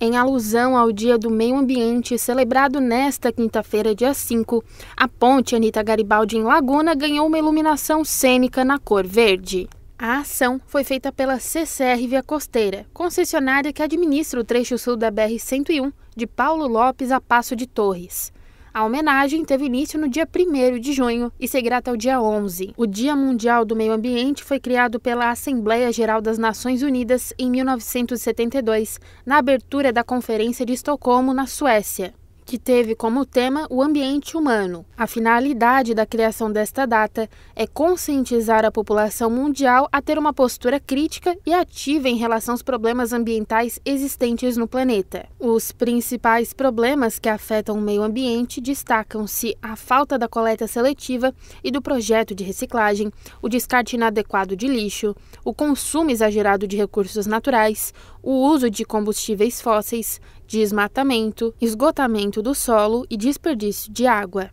Em alusão ao Dia do Meio Ambiente, celebrado nesta quinta-feira, dia 5, a ponte Anita Garibaldi em Laguna ganhou uma iluminação cênica na cor verde. A ação foi feita pela CCR Via Costeira, concessionária que administra o trecho sul da BR-101, de Paulo Lopes a Passo de Torres. A homenagem teve início no dia 1 de junho e seguirá até o dia 11. O Dia Mundial do Meio Ambiente foi criado pela Assembleia Geral das Nações Unidas em 1972, na abertura da Conferência de Estocolmo, na Suécia que teve como tema o ambiente humano. A finalidade da criação desta data é conscientizar a população mundial a ter uma postura crítica e ativa em relação aos problemas ambientais existentes no planeta. Os principais problemas que afetam o meio ambiente destacam-se a falta da coleta seletiva e do projeto de reciclagem, o descarte inadequado de lixo, o consumo exagerado de recursos naturais, o uso de combustíveis fósseis, desmatamento, esgotamento do solo e desperdício de água.